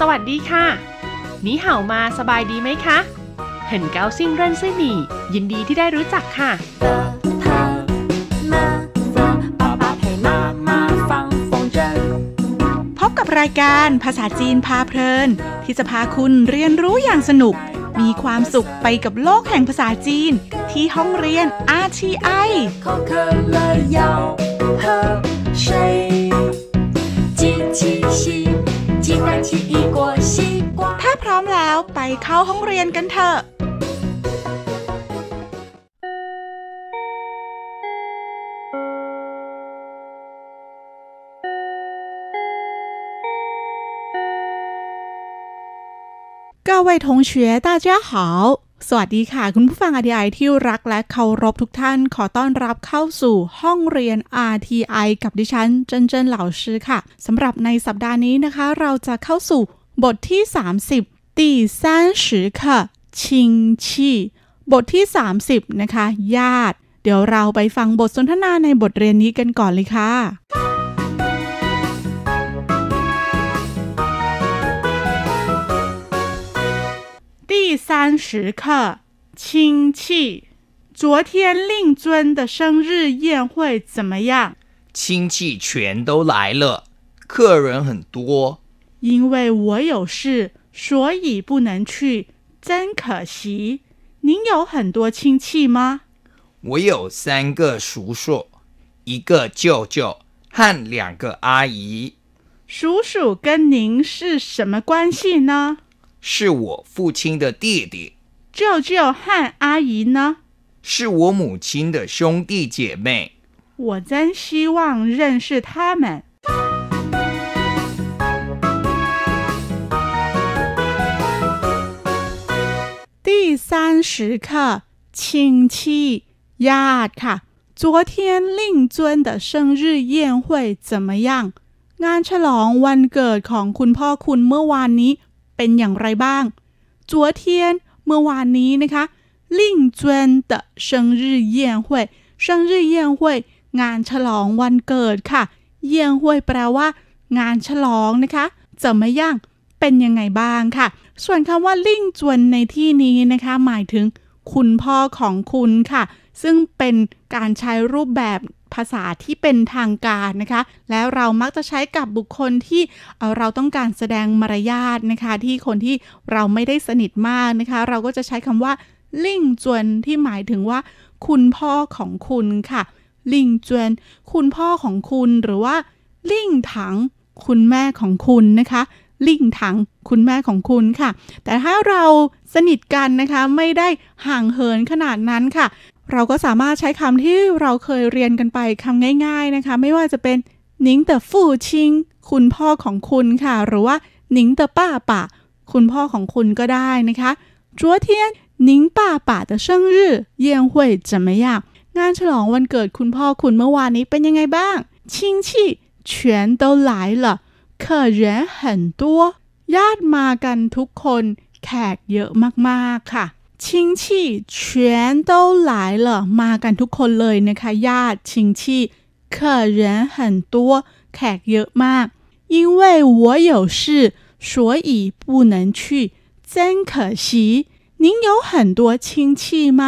สวัสดีค่ะนี่เห่ามาสบายดีไหมคะ เห็นเกาซิ่งเร่นซี่หมี่ ยินดีที่ได้รู้จักค่ะ พบกับรายการภาษาจีนพาเพลินที่จะพาคุณเรียนรู้อย่างสนุก มีความสุขไปกับโลกแห่งภาษาจีนที่ห้องเรียน RTI ขถ้าพร้อมแล้ว ไปเข้าห้องเรียนกันเถอะ各位同学，大家好。สวัสดีค่ะ คุณผู้ฟัง RTI ที่รักและเคารพทุกท่านขอต้อนรับเข้าสู่ห้องเรียน RTI กับดิฉัน เจนเจนเหล่าชื่อค่ะ สำหรับในสัปดาห์นี้นะคะ เราจะเข้าสู่บทที่ 30 ตีซานสือค่ะชิงชีบทที่ 30 นะคะ ญาติ เดี๋ยวเราไปฟังบทสนทนาในบทเรียนนี้กันก่อนเลยค่ะ第三十课，亲戚。昨天令尊的生日宴会怎么样？亲戚全都来了，客人很多。因为我有事，所以不能去，真可惜。您有很多亲戚吗？我有三个叔叔，一个舅舅和两个阿姨。叔叔跟您是什么关系呢？是我父亲的弟弟。舅舅和阿姨呢？是我母亲的兄弟姐妹。我真希望认识他们。第三十课，亲戚。呀卡，昨天令尊的生日宴会怎么样？งานฉลองวันเกิดของคุณพ่อคุณเมื่อวานนี้เป็นอย่างไรบ้าง จัวเทียน เมื่อวานนี้นะคะ ลิงจวนเต生日宴会生日宴会งานฉลองวันเกิดค่ะ เยี่ยงห้วยแปลว่างานฉลองนะคะ จะไม่ย่าง เป็นยังไงบ้างค่ะ ส่วนคำว่าลิ่งจวนในที่นี้นะคะ หมายถึง คุณพ่อของคุณค่ะ ซึ่งเป็นการใช้รูปแบบภาษาที่เป็นทางการนะคะ แล้วเรามักจะใช้กับบุคคลที่เราต้องการแสดงมารยาทนะคะ ที่คนที่เราไม่ได้สนิทมากนะคะ เราก็จะใช้คำว่า ลิงจวนที่หมายถึงว่า คุณพ่อของคุณค่ะ ลิงจวนคุณพ่อของคุณหรือว่า ลิงถังคุณแม่ของคุณนะคะ ลิงถังคุณแม่ของคุณค่ะ แต่ถ้าเราสนิทกันนะคะไม่ได้ห่างเหินขนาดนั้นค่ะเราก็สามารถใช้คำที่เราเคยเรียนกันไปคำง่าย ๆนะคะ ไม่ว่าจะเป็นหนิงเตอฟู่ชิงคุณพ่อของคุณค่ะ หรือว่าหนิงเตอป้าป่าคุณพ่อของคุณก็ได้นะคะ จัวเทียนหนิงป้าป่าเต่เชิงรือเยี่ยงหุยจะไม่ยากงานฉลองวันเกิดคุณพ่อคุณเมื่อวานนี้เป็นยังไงบ้างชิงชี่เฉียนโตหลายเหรอ客人很多ญาติมากันทุกคนแขกเยอะมากๆค่ะชิงชี่全都来了มากันทุกคนเลยนะคะญาติชิงชี่客人很多แขกเยอะมาก因为我有事所以不能去真可惜您有很多亲戚吗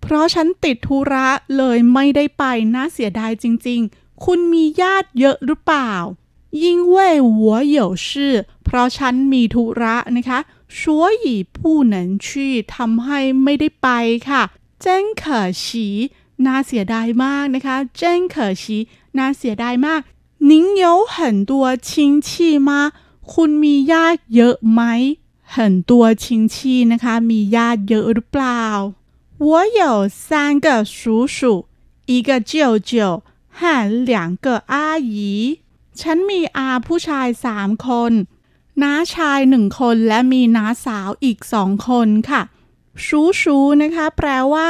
เพราะฉันติดธุระเลยไม่ได้ไปน่าเสียดายจริงๆคุณมีญาติเยอะหรือเปล่ายิ我งเวหัวเหยชื่อเพราะฉันมีธุระนะคะ所以不能去ทำให้ไม่ได้ไปค่ะเจ惜เขอฉีน่าเสียดายมากนะคะเจนเขอฉีน่าเสียดายมาก您有很多亲戚吗คุณมีญาติเยอะไหม很多亲戚นะคะ มีญาติเยอะหรือเปล่า我有三个叔叔一个舅舅和两个阿姨ฉันมีอาผู้ชายสามคนน้าชายหนึ่งคนและมีน้าสาวอีกสองคนค่ะชูชูนะคะ แปลว่า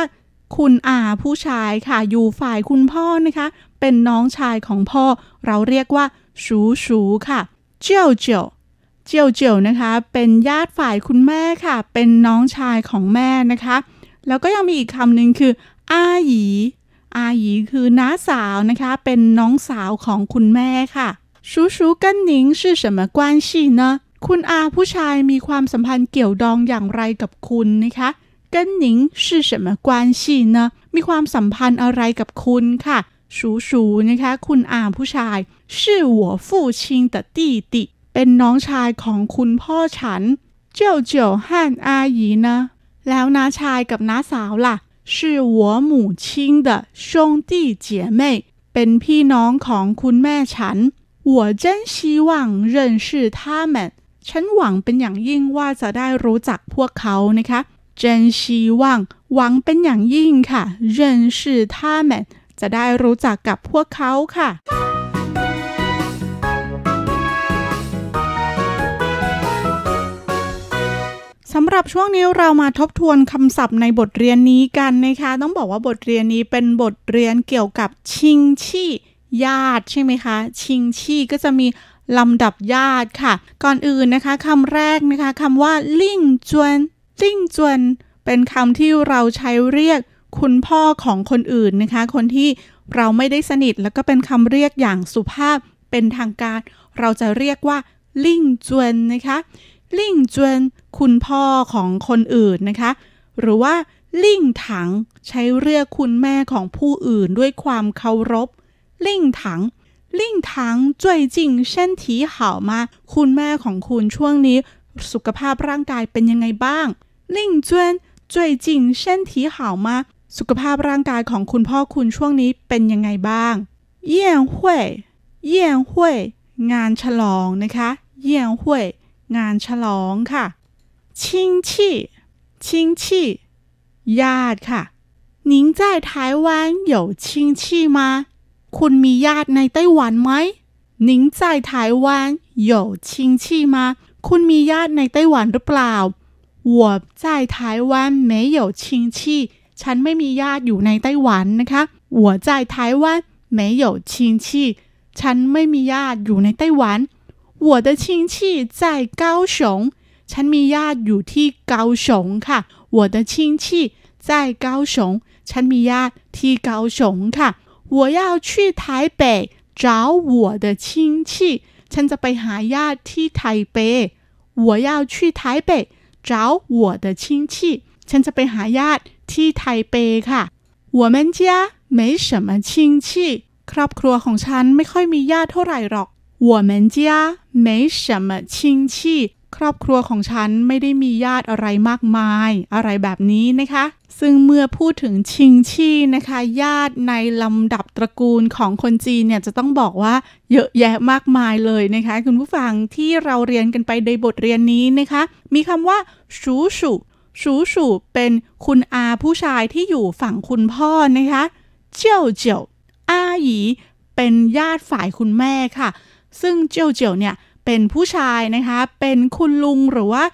คุณอา ผู้ชายค่ะ อยู่ฝ่ายคุณพ่อนะคะ เป็นน้องชายของพ่อ เราเรียกว่าชูชูค่ะ เจียวเจียวเจียวเจียวนะคะ เป็นญาติฝ่ายคุณแม่ค่ะ เป็นน้องชายของแม่นะคะ แล้วก็ยังมีอีกคำหนึ่งคืออาหยีอาหยีคือน้าสาวนะคะ เป็นน้องสาวของคุณแม่ค่ะชูชูกันหนิง是什么关系呢คุณอาผู้ชายมีความสัมพันธ์เกี่ยวดองอย่างไรกับคุณนะคะ กันหนิง是什么关系呢มีความสัมพันธ์อะไรกับคุณค่ะชูชูนะคะ คุณอาผู้ชาย是我父亲的弟弟เป็นน้องชายของคุณพ่อฉันเจ้าเจ้าฮั่นอาหยีนะ แล้วน้าชายกับน้าสาวล่ะ是我母亲的兄弟姐妹เป็นพี่น้องของคุณแม่ฉัน我真希望认识他们ฉันหวังเป็นอย่างยิ่งว่าจะได้รู้จักพวกเขานะคะ真希望หวังเป็นอย่างยิ่งค่ะ认识他们จะได้รู้จักกับพวกเขาค่ะ สำหรับช่วงนี้เรามาทบทวนคำศัพท์ในบทเรียนนี้กันนะคะ ต้องบอกว่าบทเรียนนี้เป็นบทเรียนเกี่ยวกับชิงชี่ญาติใช่ไหมคะชิงชี่ก็จะมีลำดับญาติค่ะ ก่อนอื่นนะคะคำแรกนะคะคำว่าลิ่งจวนลิ่งจวน เป็นคำที่เราใช้เรียกคุณพ่อของคนอื่นนะคะ คนที่เราไม่ได้สนิท แล้วก็เป็นคำเรียกอย่างสุภาพเป็นทางการ เราจะเรียกว่าลิ่งจวนนะคะลิ่งจวนคุณพ่อของคนอื่นนะคะ หรือว่าลิ่งถังใช้เรียกคุณแม่ของผู้อื่นด้วยความเคารพลิ่งถัง ลิ่งถัง最近身体好吗คุณแม่ของคุณช่วงนี้สุขภาพร่างกายเป็นยังไงบ้าง ลิ่งจวน最近身体好吗สุขภาพร่างกายของคุณพ่อคุณช่วงนี้เป็นยังไงบ้างเยี่ยงห่ยเยี่ยงห่ย งานฉลองนะคะเยี่ยงห่ย งานฉลองค่ะชิงชี่ชิงชี่ญาติค่ะ您在台湾有亲戚吗คุณมีญาติในไต้หวันไหม您在台湾有亲戚吗คุณมีญาติในไต้หวันหรือเปล่า我在台湾没有亲戚ฉันไม่มีญาติอยู่ในไต้หวันนะคะ我在台湾没有亲戚ฉันไม่มีญาติอยู่ในไต้หวัน我的亲戚在高雄ฉันมีญาติอยู่ที่เกาสงค่ะ我的亲戚在高雄ฉันมีญาติที่เกาสงค่ะ我要去台北找我的亲戚，趁着北海亚去台北。我要去台北找我的亲戚，趁着北海亚去台北。卡，我们家没什么亲戚，ครอบครัวของฉันไม่ค่อยมีญาติเท่าไหร่หรอก。我们家没什么亲戚。ครอบครัวของฉันไม่ได้มีญาติอะไรมากมายอะไรแบบนี้นะคะ ซึ่งเมื่อพูดถึงชิงชี่นะคะ ญาติในลำดับตระกูลของคนจีนเนี่ยจะต้องบอกว่าเยอะแยะมากมายเลยนะคะ คุณผู้ฟังที่เราเรียนกันไปในบทเรียนนี้นะคะ มีคำว่าชูชูชูชูเป็นคุณอาผู้ชายที่อยู่ฝั่งคุณพ่อนะคะเจียวเจียวอาหยีเป็นญาติฝ่ายคุณแม่ค่ะ ซึ่งเจียวเจียวเนี่ยเป็นผู้ชายนะคะ เป็นคุณลุงหรือว่า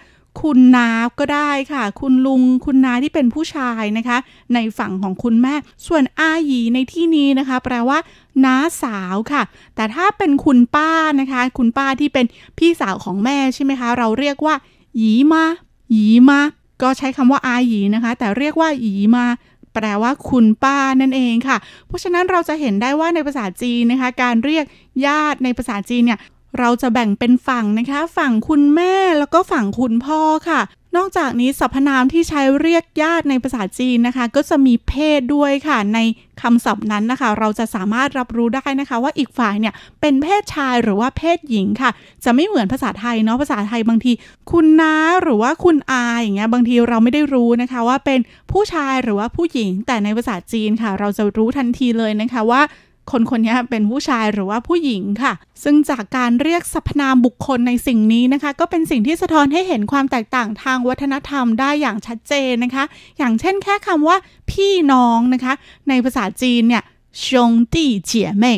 คุณนาก็ได้ค่ะ คุณลุงคุณนาที่เป็นผู้ชายนะคะ ในฝั่งของคุณแม่ ส่วนอาหยีในที่นี้นะคะแปลว่า น้าสาวค่ะ แต่ถ้าเป็นคุณป้านะคะ คุณป้าที่เป็นพี่สาวของแม่ใช่ไหมคะ เราเรียกว่าหยีมา หยีมา ก็ใช้คำว่าอาหยีนะคะ แต่เรียกว่าหยีมา แปลว่า คุณป้านั่นเองค่ะ เพราะฉะนั้นเราจะเห็นได้ว่าในภาษาจีนนะคะ การเรียกญาติในภาษาจีนเนี่ยเราจะแบ่งเป็นฝั่งนะคะ ฝั่งคุณแม่แล้วก็ฝั่งคุณพ่อค่ะ นอกจากนี้สรรพนามที่ใช้เรียกญาติในภาษาจีนนะคะ ก็จะมีเพศด้วยค่ะในคำศัพท์นั้นนะคะ เราจะสามารถรับรู้ได้นะคะว่าอีกฝ่ายเนี่ยเป็นเพศชายหรือว่าเพศหญิงค่ะ จะไม่เหมือนภาษาไทยเนาะภาษาไทยบางที คุณน้าหรือว่าคุณอาอย่างเงี้ยบางทีเราไม่ได้รู้นะคะว่าเป็นผู้ชายหรือว่าผู้หญิง แต่ในภาษาจีนค่ะ เราจะรู้ทันทีเลยนะคะว่าคนคนนี้เป็นผู้ชายหรือว่าผู้หญิงค่ะ ซึ่งจากการเรียกสรรพนามบุคคลในสิ่งนี้นะคะ ก็เป็นสิ่งที่สะท้อนให้เห็นความแตกต่างทางวัฒนธรรมได้อย่างชัดเจนนะคะ อย่างเช่นแค่คำว่าพี่น้องนะคะ ในภาษาจีนเนี่ยชงตี้เจี๋ยเม่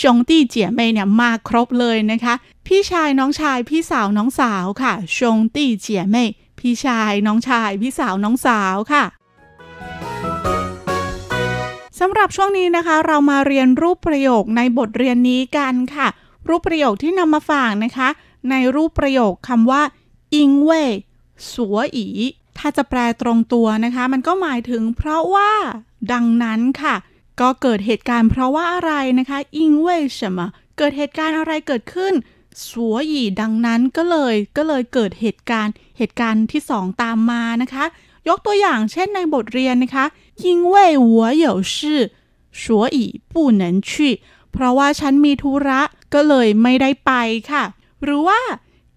ชงตี้เจี๋ยเมเนี่ยมาครบเลยนะคะพี่ชายน้องชาย พี่สาวน้องสาวค่ะ ชงตี้เจี๋ยเมพี่ชายน้องชาย พี่สาวน้องสาวค่ะสำหรับช่วงนี้นะคะ เรามาเรียนรูปประโยคในบทเรียนนี้กันค่ะ รูปประโยคที่นำมาฝากนะคะ ในรูปประโยคคำว่าอิงเว่สัวอีถ้าจะแปลตรงตัวนะคะ มันก็หมายถึงเพราะว่า ดังนั้นค่ะ ก็เกิดเหตุการณ์เพราะว่าอะไรนะคะอิงเว่ฉมเกิดเหตุการณ์อะไรเกิดขึ้นสัวหีดังนั้นก็เลยก็เลยเกิดเหตุการณ์ เหตุการณ์ที่สองตามมานะคะ ยกตัวอย่างเช่น ในบทเรียนนะคะ因为我有事所以不能去เพราะว่าฉันมีธุระก็เลยไม่ได้ไปค่ะ หรือว่า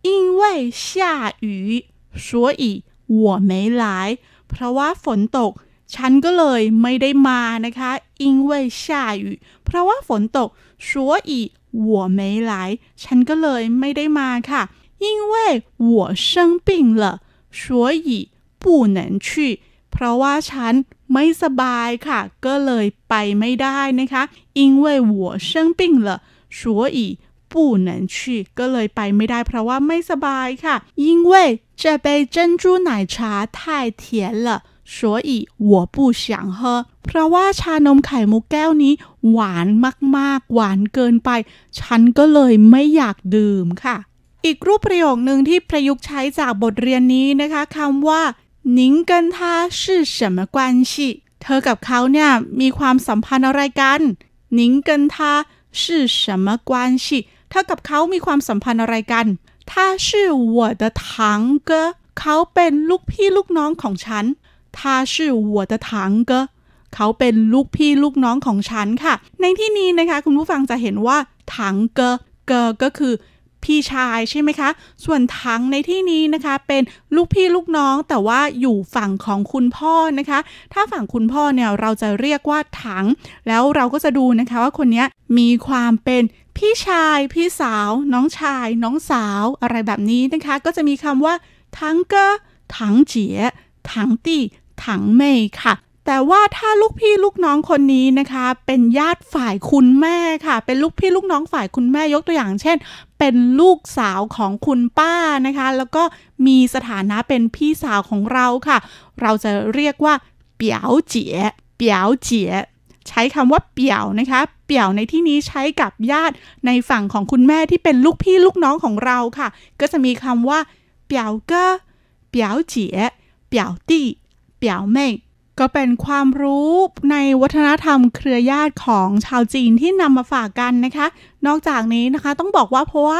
因为下雨所以我没来เพราะว่าฝนตกฉันก็เลยไม่ได้มานะคะ因为下雨เพราะว่าฝนตก所以我没来ฉันก็เลยไม่ได้มาค่ะ因为我生病了所以不能去เพราะว่าฉันไม่สบายค่ะ ก็เลยไปไม่ได้นะคะ因为我生病了所以不能去ก็เลยไปไม่ได้ เพราะว่าไม่สบายค่ะ因为这杯珍珠奶茶太甜了所以我不想喝เพราะว่าชานมไข่มุกแก้วนี้ หวานมากๆ หวานเกินไป ฉันก็เลยไม่อยากดื่มค่ะ อีกรูปประโยคหนึ่งที่ประยุกต์ใช้จากบทเรียนนี้นะคะคำว่ากั您跟า是什么关系เธอกับเขาเนี่ยมีความสัมพันธ์อะไรกันกั您跟า是什么关系เธอกับเขามีความสัมพันธ์อะไรกันาช他是我的堂哥เขาเป็นลูกพี่ลูกน้องของฉันาช他是我的堂哥เขาเป็นลูกพี่ลูกน้องของฉันค่ะ ในที่นี้นะคะ คุณผู้ฟังจะเห็นว่าถังเกอเกอก็คือพี่ชายใช่ไหมคะ ส่วนถังในที่นี้นะคะ เป็นลูกพี่ลูกน้อง แต่ว่าอยู่ฝั่งของคุณพ่อนะคะ ถ้าฝั่งคุณพ่อเนี่ยเราจะเรียกว่าถัง แล้วเราก็จะดูนะคะ ว่าคนนี้มีความเป็นพี่ชาย พี่สาว น้องชาย น้องสาวอะไรแบบนี้นะคะ ก็จะมีคำว่าทั้งเกอถังเจี๋ยถังตี้ถังเมยค่ะแต่ว่าถ้าลูกพี่ลูกน้องคนนี้นะคะ เป็นญาติฝ่ายคุณแม่ค่ะเป็นลูกพี่ลูกน้องฝ่ายคุณแม่ยกตัวอย่างเช่น เป็นลูกสาวของคุณป้านะคะ แล้วก็มีสถานะเป็นพี่สาวของเราค่ะ เราจะเรียกว่า เปียวเจี๋ยเปียวเจี๋ยใช้คำว่าเปียวนะคะ เปียวในที่นี้ใช้กับญาติในฝั่งของคุณแม่ที่เป็นลูกพี่ลูกน้องของเราค่ะ ก็จะมีคำว่า เปียวเก้อเปียวเจี๋ยเปียวตี้เปียวเม่ก็เป็นความรู้ในวัฒนธรรมเครือญาติของชาวจีนที่นำมาฝากกันนะคะ นอกจากนี้นะคะต้องบอกว่าเพราะว่า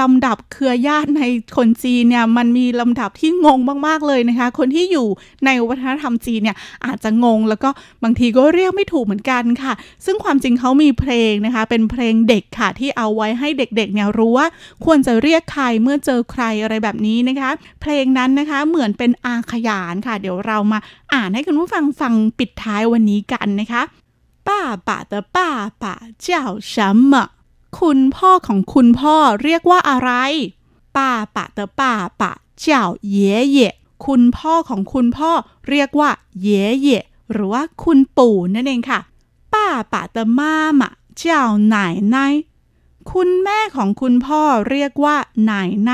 ลำดับเครือญาติในคนจีนเนี่ยมันมีลำดับที่งงมาก ๆ เลยนะคะ คนที่อยู่ในวัฒนธรรมจีนเนี่ยอาจจะงงแล้วก็บางทีก็เรียกไม่ถูกเหมือนกันค่ะ ซึ่งความจริงเขามีเพลงนะคะ เป็นเพลงเด็กค่ะ ที่เอาไว้ให้เด็กๆเนี่ยรู้ว่า ควรจะเรียกใครเมื่อเจอใครอะไรแบบนี้นะคะ เพลงนั้นนะคะเหมือนเป็นอาขยานค่ะ เดี๋ยวเรามาอ่านให้คุณผู้ฟังฟังปิดท้ายวันนี้กันนะคะ爸爸的爸爸叫什么？คุณพ่อของคุณพ่อเรียกว่าอะไรป้าปะเตอป้าปะเจ้าเย่เย่คุณพ่อของคุณพ่อเรียกว่าเย่เย่หรือว่าคุณปู่นั่นเองค่ะป้าปะเตอมาม่ะเจ้าไหนไนคุณแม่ของคุณพ่อเรียกว่าไหนไน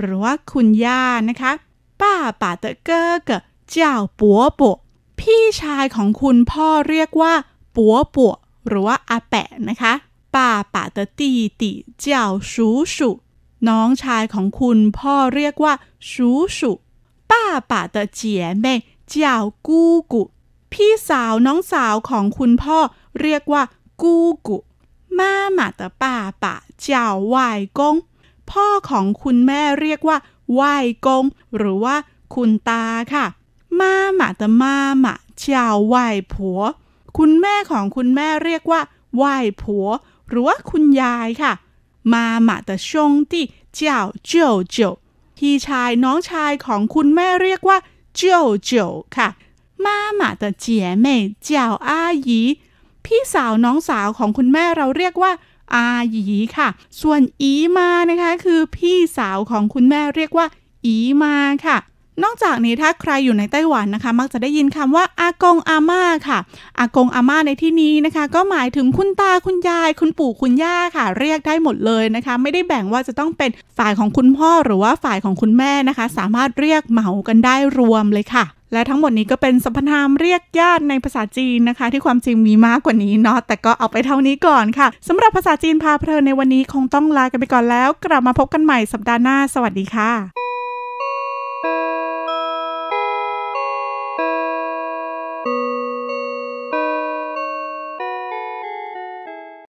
หรือว่าคุณย่านะคะป้าปะเตอเกอเกเจ้าปัวปัวพี่ชายของคุณพ่อเรียกว่าปัวปัวหรือว่าอาแปะนะคะป้าเตีเจ้าสูสุน้องชายของคุณพ่อเรียกว่าูป้าเเต๋จียม叔เจ้ากูกุพี่สาวน้องสาวของคุณพ่อเรียกว่ากูกุมาหมาเตป้าปะเจ้าวายกงพ่อของคุณแม่เรียกว่าวายกง หรือว่า คุณตาค่ะมาหมาเตะมาหมาเจ้าวายผัวคุณแม่ของคุณแม่เรียกว่าวายผัวหรือว่าคุณยายค่ะ มาหมาแต่ชงที่เจ้าเจียวเจียวพี่ชายน้องชายของคุณแม่เรียกว่าเจียวเจียวค่ะ มาหมาแต่เจี๋ยเม่เจ้าอาหยีพี่สาวน้องสาวของคุณแม่เราเรียกว่าอาหยีค่ะ ส่วนอีมานะคะคือพี่สาวของคุณแม่เรียกว่าอีมาค่ะนอกจากนี้ถ้าใครอยู่ในไต้หวันนะคะ มักจะได้ยินคำว่าอากงอาม่าค่ะ อากงอาม่าในที่นี้นะคะ ก็หมายถึงคุณตาคุณยาย คุณปู่คุณย่าค่ะ เรียกได้หมดเลยนะคะ ไม่ได้แบ่งว่าจะต้องเป็นฝ่ายของคุณพ่อหรือว่าฝ่ายของคุณแม่นะคะ สามารถเรียกเหมากันได้รวมเลยค่ะ และทั้งหมดนี้ก็เป็นสรพนามเรียกญาติในภาษาจีนนะคะ ที่ความจริงมีมากกว่านี้เนาะแต่ก็เอาไปเท่านี้ก่อนค่ะสำหรับภาษาจีนพาเพลินในวันนี้คงต้องลากันไปก่อนแล้วกลับมาพบกันใหม่สัปดาห์หน้าสวัสดีค่ะ